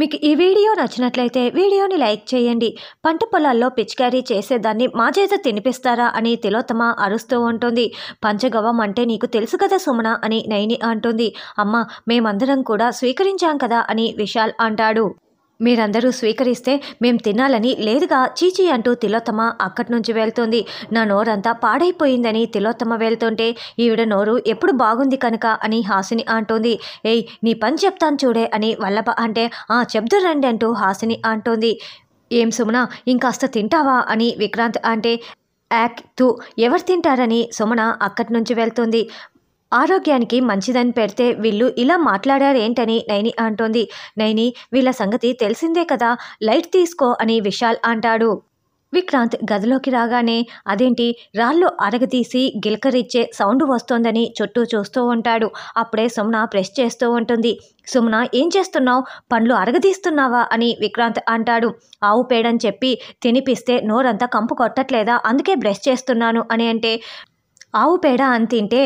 మీకు ఈ వీడియో నచ్చినట్లయితే వీడియోని లైక్ చేయండి పంట పొలాల్లో పిచికారీ చేసేదాన్ని మా చేత తినిపిస్తారా అని తిలోత్తమ అరుస్తూ ఉంటుంది పంచగవం అంటే నీకు తెలుసు కదా సుమన అని నైని అంటుంది అమ్మ మేమందరం కూడా స్వీకరించాం కదా అని విశాల్ అంటాడు మీరందరూ స్వీకరిస్తే మేం తినాలని లేదుగా చీచీ అంటూ తిలోత్తమ అక్కడి నుంచి వెళ్తుంది నా నోరంతా పాడైపోయిందని తిలోత్తమ వెళ్తుంటే ఈవిడ నోరు ఎప్పుడు బాగుంది కనుక అని హాసిని అంటుంది ఏయ్ నీ పని చెప్తాను చూడే అని వల్లభ అంటే ఆ రండి అంటూ హాసిని అంటుంది ఏం సుమన ఇంకాస్త తింటావా అని విక్రాంత్ అంటే యాక్ తూ ఎవరు తింటారని సుమన అక్కడి నుంచి వెళ్తుంది ఆరోగ్యానికి మంచిదని పెడితే వీళ్ళు ఇలా మాట్లాడారేంటని నైని అంటోంది నైని వీళ్ళ సంగతి తెలిసిందే కదా లైట్ తీసుకో అని విశాల్ అంటాడు విక్రాంత్ గదిలోకి రాగానే అదేంటి రాళ్ళు అరగతీసి గిలకరిచ్చే సౌండ్ వస్తోందని చుట్టూ చూస్తూ ఉంటాడు అప్పుడే సుమన ప్రెస్ చేస్తూ ఉంటుంది సుమన ఏం చేస్తున్నావు పండ్లు అరగదీస్తున్నావా అని విక్రాంత్ అంటాడు ఆవు పేడని చెప్పి తినిపిస్తే నోరంతా కంపు కొట్టట్లేదా అందుకే బ్రష్ చేస్తున్నాను అని అంటే ఆవు పేడ అని తింటే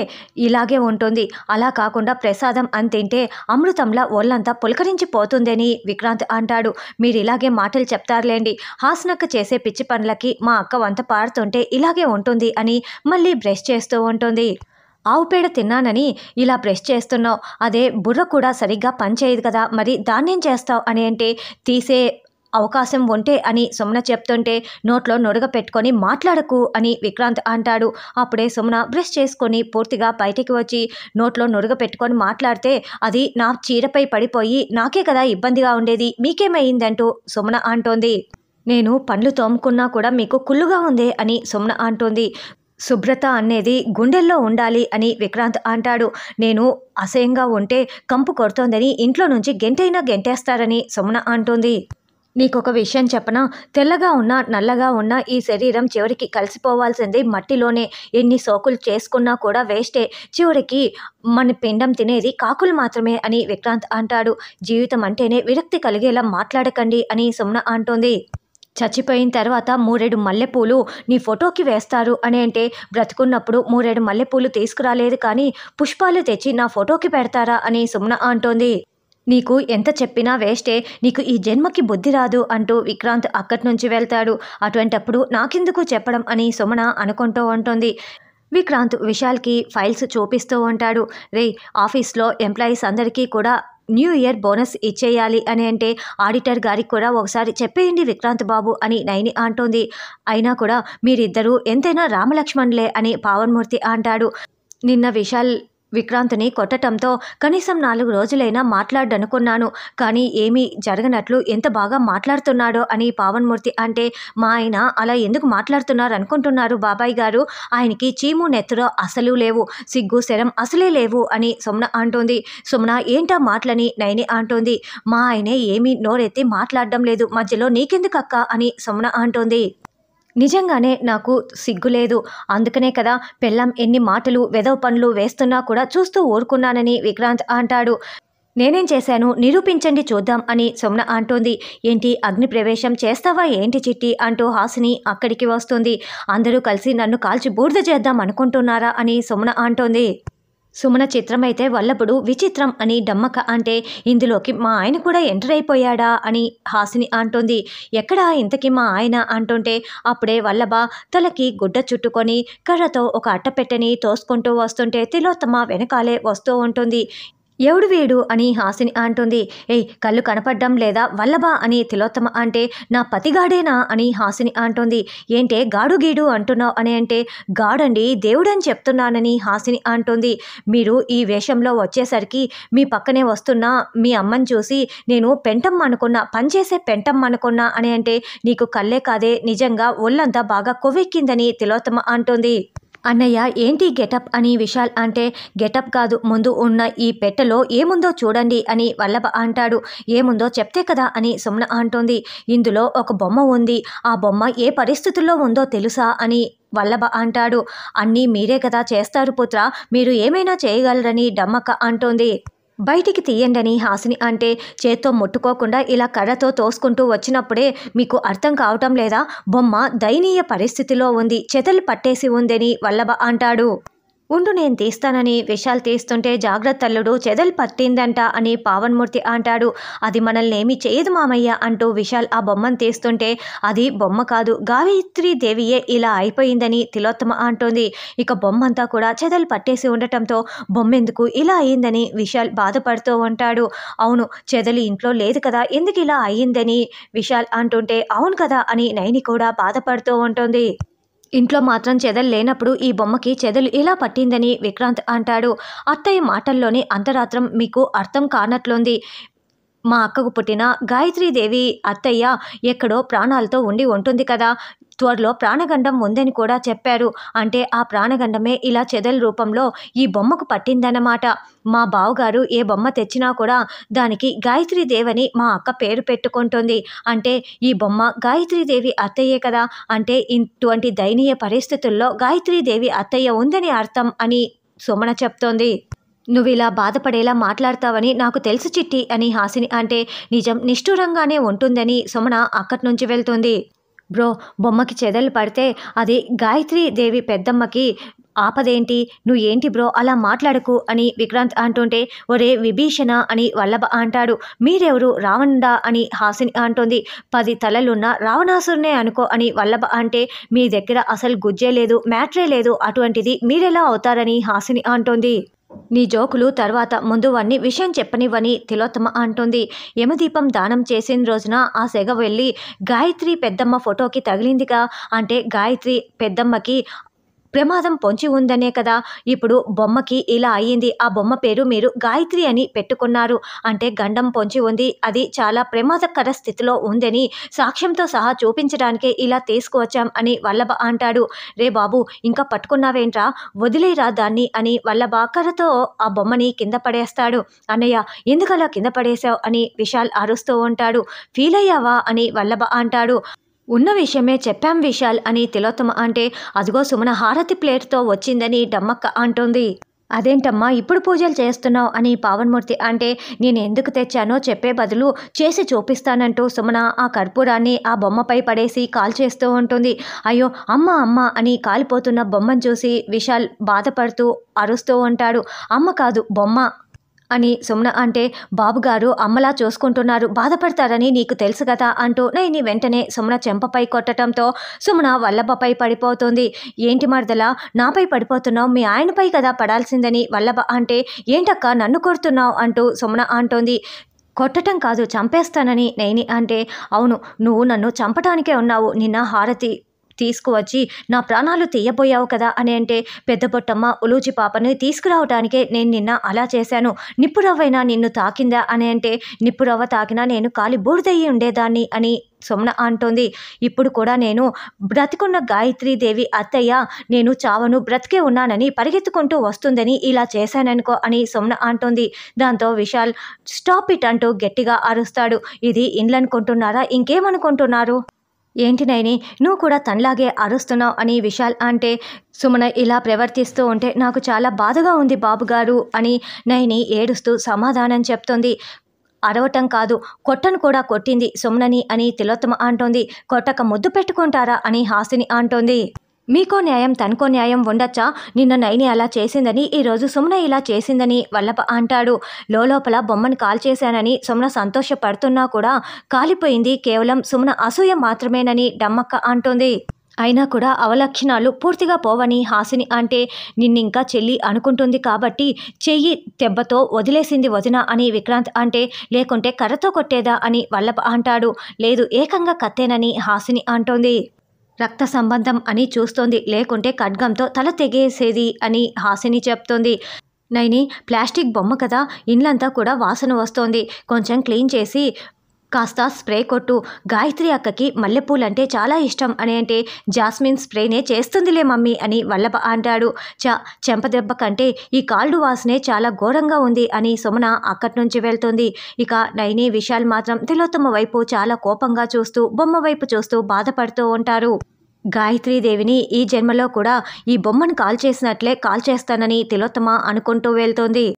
ఇలాగే ఉంటుంది అలా కాకుండా ప్రసాదం అని తింటే అమృతంలా ఒళ్ళంతా పులకరించిపోతుందని విక్రాంత్ అంటాడు మీరు ఇలాగే మాటలు చెప్తారులేండి హాసనక్క చేసే పిచ్చి పనులకి మా అక్క వంత పాడుతుంటే ఇలాగే ఉంటుంది అని మళ్ళీ బ్రష్ చేస్తూ ఉంటుంది ఆవు పేడ తిన్నానని ఇలా బ్రష్ చేస్తున్నావు అదే బుర్ర కూడా సరిగ్గా పనిచేయదు కదా మరి దాన్నేం చేస్తావు అని అంటే తీసే అవకాశం ఉంటే అని సుమన చెప్తుంటే నోట్లో నొడగ పెట్టుకొని మాట్లాడకు అని విక్రాంత్ అంటాడు అప్పుడే సుమన బ్రష్ చేసుకొని పూర్తిగా బయటికి వచ్చి నోట్లో నొడగ పెట్టుకొని మాట్లాడితే అది నా చీరపై పడిపోయి నాకే కదా ఇబ్బందిగా ఉండేది మీకేమైందంటూ సుమన అంటోంది నేను పండ్లు తోముకున్నా కూడా మీకు కుళ్ళుగా ఉందే అని సుమన అంటోంది శుభ్రత అనేది గుండెల్లో ఉండాలి అని విక్రాంత్ అంటాడు నేను అసహ్యంగా ఉంటే కంపు కొడుతోందని ఇంట్లో నుంచి గెంటైనా గెంటేస్తారని సుమన అంటోంది నీకొక విషయం చెప్పనా తెల్లగా ఉన్నా నల్లగా ఉన్నా ఈ శరీరం చివరికి కలిసిపోవాల్సింది మట్టిలోనే ఎన్ని సోకులు చేసుకున్నా కూడా వేస్టే చివరికి మన పిండం తినేది కాకులు మాత్రమే అని విక్రాంత్ అంటాడు జీవితం అంటేనే విరక్తి కలిగేలా మాట్లాడకండి అని సుమ్న అంటోంది చచ్చిపోయిన తర్వాత మూరేడు మల్లెపూలు నీ ఫోటోకి వేస్తారు అని అంటే బ్రతుకున్నప్పుడు మూరేడు మల్లెపూలు తీసుకురాలేదు కానీ పుష్పాలు తెచ్చి నా ఫోటోకి పెడతారా అని సుమ్న అంటోంది నీకు ఎంత చెప్పినా వేస్టే నీకు ఈ జన్మకి బుద్ధి రాదు అంటూ విక్రాంత్ అక్కడి నుంచి వెళ్తాడు అటువంటప్పుడు నాకెందుకు చెప్పడం అని సుమన అనుకుంటూ ఉంటుంది విక్రాంత్ విశాల్కి ఫైల్స్ చూపిస్తూ ఉంటాడు రే ఆఫీస్లో ఎంప్లాయీస్ అందరికీ కూడా న్యూ ఇయర్ బోనస్ ఇచ్చేయాలి అని అంటే ఆడిటర్ గారికి కూడా ఒకసారి చెప్పేయండి విక్రాంత్ బాబు అని నైని అంటోంది అయినా కూడా మీరిద్దరూ ఎంతైనా రామలక్ష్మణ్లే అని పావన్మూర్తి అంటాడు నిన్న విశాల్ విక్రాంత్ని కొట్టడంతో కనీసం నాలుగు రోజులైనా మాట్లాడనుకున్నాను కానీ ఏమీ జరగనట్లు ఎంత బాగా మాట్లాడుతున్నాడో అని పావన్మూర్తి అంటే మా ఆయన అలా ఎందుకు మాట్లాడుతున్నారు అనుకుంటున్నారు బాబాయ్ గారు ఆయనకి చీము నెత్తురో అసలు లేవు సిగ్గు శరం అసలే లేవు అని సుమన అంటుంది సుమన ఏంటా మాటలని నయని అంటుంది మా ఆయనే ఏమీ నోరెత్తి మాట్లాడడం లేదు మధ్యలో నీకెందుకు అని సుమన అంటుంది నిజంగానే నాకు సిగ్గులేదు అందుకనే కదా పెళ్ళం ఎన్ని మాటలు వెదవ పనులు వేస్తున్నా కూడా చూస్తూ ఊరుకున్నానని విక్రాంత్ అంటాడు నేనేం చేశాను నిరూపించండి చూద్దాం అని సుమ్న అంటోంది ఏంటి అగ్ని ప్రవేశం చేస్తావా ఏంటి చిట్టి అంటూ హాసిని అక్కడికి వస్తుంది అందరూ కలిసి నన్ను కాల్చి బూడిద చేద్దాం అనుకుంటున్నారా అని సుమ్న అంటోంది సుమన చిత్రం అయితే వల్లపుడు విచిత్రం అని డమ్మక అంటే ఇందులోకి మా ఆయన కూడా ఎంటర్ అయిపోయాడా అని హాసిని అంటోంది ఎక్కడా ఇంతకీ మా ఆయన అంటుంటే అప్పుడే వల్లభ తలకి గుడ్డ చుట్టుకొని కర్రతో ఒక అట్టపెట్టెని తోసుకుంటూ వస్తుంటే తిలోత్తమ వెనకాలే వస్తూ ఉంటుంది ఎవడు వీడు అని హాసిని అంటుంది ఏయ్ కళ్ళు కనపడ్డం లేదా వల్లభా అని తిలోత్తమ అంటే నా పతిగాడేనా అని హాసిని అంటుంది ఏంటే గాడు గీడు అంటున్నావు అని అంటే గాడండి దేవుడని చెప్తున్నానని హాసిని అంటుంది మీరు ఈ వేషంలో వచ్చేసరికి మీ పక్కనే వస్తున్న మీ అమ్మని చూసి నేను పెంటమ్మ అనుకున్నా పనిచేసే పెంటమ్మ అనుకున్నా అని అంటే నీకు కళ్ళే కాదే నిజంగా ఒళ్ళంతా బాగా కొవ్వెక్కిందని తిలోత్తమ అంటుంది అన్నయ్య ఏంటి గెటప్ అని విశాల్ అంటే గెటప్ కాదు ముందు ఉన్న ఈ పెట్టెలో ఏముందో చూడండి అని వల్లభ అంటాడు ఏముందో చెప్తే కదా అని సుమ్న అంటుంది ఇందులో ఒక బొమ్మ ఉంది ఆ బొమ్మ ఏ పరిస్థితుల్లో ఉందో తెలుసా అని వల్లభ అంటాడు అన్నీ మీరే కదా చేస్తారు పుత్ర మీరు ఏమైనా చేయగలరని డమ్మక్క అంటోంది బయటికి తీయండని హాసిని అంటే చేత్తో ముట్టుకోకుండా ఇలా కర్రతో తోసుకుంటూ వచ్చినప్పుడే మీకు అర్థం కావటం లేదా బొమ్మ దయనీయ పరిస్థితిలో ఉంది చెతలు పట్టేసి ఉందని వల్లభ అంటాడు ఉండు నేను తీస్తానని విశాల్ తీస్తుంటే జాగ్రత్త అల్లుడు చెదలు పట్టిందంట అని పావన్మూర్తి అంటాడు అది మనల్ని ఏమీ చేయదు మామయ్య అంటూ విశాల్ ఆ బొమ్మను తీస్తుంటే అది బొమ్మ కాదు గావిత్రి దేవియే ఇలా అయిపోయిందని తిలోత్తమ అంటోంది ఇక బొమ్మంతా కూడా చెదలు పట్టేసి ఉండటంతో బొమ్మెందుకు ఇలా అయిందని విశాల్ బాధపడుతూ ఉంటాడు అవును చెదలు ఇంట్లో లేదు కదా ఎందుకు ఇలా అయ్యిందని విశాల్ అంటుంటే అవును కదా అని నైని కూడా బాధపడుతూ ఉంటుంది ఇంట్లో మాత్రం చెదలు లేనప్పుడు ఈ బొమ్మకి చెదలు ఎలా పట్టిందని విక్రాంత్ అంటాడు అత్తయ్య మాటల్లోనే అంతరాత్రం మీకు అర్థం కానట్లుంది మా అక్కకు పుట్టిన గాయత్రీదేవి అత్తయ్య ఎక్కడో ప్రాణాలతో ఉండి ఉంటుంది కదా త్వరలో ప్రాణగండం ఉందని కూడా చెప్పారు అంటే ఆ ప్రాణగండమే ఇలా చెదల రూపంలో ఈ బొమ్మకు పట్టిందన్నమాట మా బావగారు ఏ బొమ్మ తెచ్చినా కూడా దానికి గాయత్రీదేవని మా అక్క పేరు పెట్టుకుంటుంది అంటే ఈ బొమ్మ గాయత్రీదేవి అత్తయ్యే కదా అంటే ఇటువంటి దయనీయ పరిస్థితుల్లో గాయత్రీదేవి అత్తయ్య ఉందని అర్థం అని సుమణ చెప్తోంది నువ్వు ఇలా బాధపడేలా మాట్లాడతావని నాకు తెలుసు చిట్టి అని హాసిని అంటే నిజం నిష్ఠూరంగానే ఉంటుందని సుమన అక్కడి నుంచి వెళ్తుంది బ్రో బొమ్మకి చెదలు పడితే అది గాయత్రి దేవి పెద్దమ్మకి ఆపదేంటి నువ్వు ఏంటి బ్రో అలా మాట్లాడకు అని విక్రాంత్ అంటుంటే ఒరే విభీషణ అని వల్లభ అంటాడు మీరెవరు రావణుడా అని హాసిని అంటుంది పది తలలున్న రావణాసురునే అనుకో అని వల్లభ అంటే మీ దగ్గర అసలు గుజ్జే లేదు మ్యాట్రే లేదు అటువంటిది మీరెలా అవుతారని హాసిని అంటుంది నీ జోకులు తర్వాత ముందు వాణ్ణి విషయం చెప్పనివ్వని తిలోత్తమ అంటుంది యమదీపం దానం చేసిన రోజున ఆ సెగ వెళ్ళి గాయత్రి పెద్దమ్మ ఫోటోకి తగిలిందిగా అంటే గాయత్రి పెద్దమ్మకి ప్రమాదం పొంచి ఉందనే కదా ఇప్పుడు బొమ్మకి ఇలా అయ్యింది ఆ బొమ్మ పేరు మీరు గాయత్రి అని పెట్టుకున్నారు అంటే గండం పొంచి ఉంది అది చాలా ప్రమాదకర స్థితిలో ఉందని సాక్ష్యంతో సహా చూపించడానికే ఇలా తీసుకువచ్చాం అని వల్లభ అంటాడు రే బాబు ఇంకా పట్టుకున్నావేంట్రా వదిలేరా దాన్ని అని వల్లభ కర్రతో ఆ బొమ్మని కింద పడేస్తాడు అన్నయ్య ఎందుకలా కింద పడేశావు అని విశాల్ అరుస్తూ ఉంటాడు ఫీల్ అయ్యావా అని వల్లభ అంటాడు ఉన్న విషయమే చెప్పాం విశాల్ అని తిలోత్తమ అంటే అదిగో సుమన హారతి ప్లేట్తో వచ్చిందని డమ్మక్క అంటోంది అదేంటమ్మా ఇప్పుడు పూజలు చేస్తున్నావు అని పావన్మూర్తి అంటే నేను ఎందుకు తెచ్చానో చెప్పే బదులు చేసి చూపిస్తానంటూ సుమన ఆ కర్పూరాన్ని ఆ బొమ్మపై పడేసి కాల్ చేస్తూ ఉంటుంది అయ్యో అమ్మ అమ్మ అని కాలిపోతున్న బొమ్మను చూసి విశాల్ బాధపడుతూ అరుస్తూ ఉంటాడు అమ్మ కాదు బొమ్మ అని సుమ్న అంటే బాబుగారు అమ్మలా చూసుకుంటున్నారు బాధపడతారని నీకు తెలుసు కదా అంటూ నైని వెంటనే సుమన చెంపపై కొట్టడంతో సుమన వల్లభపై పడిపోతుంది ఏంటి మరదల నాపై పడిపోతున్నావు మీ ఆయనపై కదా పడాల్సిందని వల్లభ అంటే ఏంటక్క నన్ను కొడుతున్నావు అంటూ సుమన అంటోంది కొట్టడం కాదు చంపేస్తానని నైని అంటే అవును నువ్వు నన్ను చంపటానికే ఉన్నావు నిన్న హారతి తీసుకువచ్చి నా ప్రాణాలు తీయబోయావు కదా అని అంటే పెద్ద బొట్టమ్మ ఉలూచి పాపని తీసుకురావడానికే నేను నిన్న అలా చేశాను నిప్పురవ్వైనా నిన్ను తాకిందా అని అంటే నిప్పురవ్వ తాకినా నేను కాలి బూడిదయ్యి ఉండేదాన్ని అని సుమన అంటోంది ఇప్పుడు కూడా నేను బ్రతికున్న దేవి అత్తయ్య నేను చావను బ్రతికే ఉన్నానని పరిగెత్తుకుంటూ వస్తుందని ఇలా చేశాననుకో అని సుమన అంటోంది దాంతో విశాల్ స్టాప్ ఇట్ అంటూ గట్టిగా అరుస్తాడు ఇది ఇండ్లనుకుంటున్నారా ఇంకేమనుకుంటున్నారు ఏంటి నైని నువ్వు కూడా తనలాగే అరుస్తున్నావు అని విశాల్ అంటే సుమన ఇలా ప్రవర్తిస్తూ ఉంటే నాకు చాలా బాధగా ఉంది బాబు గారు అని నైని ఏడుస్తూ సమాధానం చెప్తోంది అరవటం కాదు కొట్టను కూడా కొట్టింది సుమనని అని తిలోత్తమ అంటోంది కొట్టక ముద్దు పెట్టుకుంటారా అని హాసిని అంటోంది మీకో న్యాయం తనకో న్యాయం ఉండొచ్చా నిన్న నైని అలా చేసిందని ఈరోజు సుమన ఇలా చేసిందని వల్లభ అంటాడు లోపల బొమ్మను కాల్ చేశానని సుమన సంతోషపడుతున్నా కూడా కాలిపోయింది కేవలం సుమన అసూయ మాత్రమేనని డమ్మక్క అంటుంది అయినా కూడా అవలక్షణాలు పూర్తిగా పోవని హాసిని అంటే నిన్నింకా చెల్లి అనుకుంటుంది కాబట్టి చెయ్యి దెబ్బతో వదిలేసింది వదిన అని విక్రాంత్ అంటే లేకుంటే కర్రతో కొట్టేదా అని వల్లభ అంటాడు లేదు ఏకంగా కత్తేనని హాసిని అంటోంది రక్త సంబంధం అని చూస్తోంది లేకుంటే ఖడ్గంతో తల తెగేసేది అని హాసిని చెప్తోంది నైని ప్లాస్టిక్ బొమ్మ కదా ఇండ్లంతా కూడా వాసన వస్తోంది కొంచెం క్లీన్ చేసి కాస్త స్ప్రే కొట్టు గాయత్రి అక్కకి మల్లెపూలంటే చాలా ఇష్టం అని అంటే జాస్మిన్ స్ప్రేనే చేస్తుందిలే మమ్మీ అని వల్లభ అంటాడు చ చెంపదెబ్బ కంటే ఈ కాళ్ళు వాసనే చాలా ఘోరంగా ఉంది అని సుమన అక్కడి నుంచి వెళ్తుంది ఇక నైని విశాల్ మాత్రం తిలోత్తమ వైపు చాలా కోపంగా చూస్తూ బొమ్మ వైపు చూస్తూ బాధపడుతూ ఉంటారు గాయత్రీదేవిని ఈ జన్మలో కూడా ఈ బొమ్మను కాల్ చేసినట్లే కాల్ చేస్తానని తిలోత్తమ అనుకుంటూ వెళ్తోంది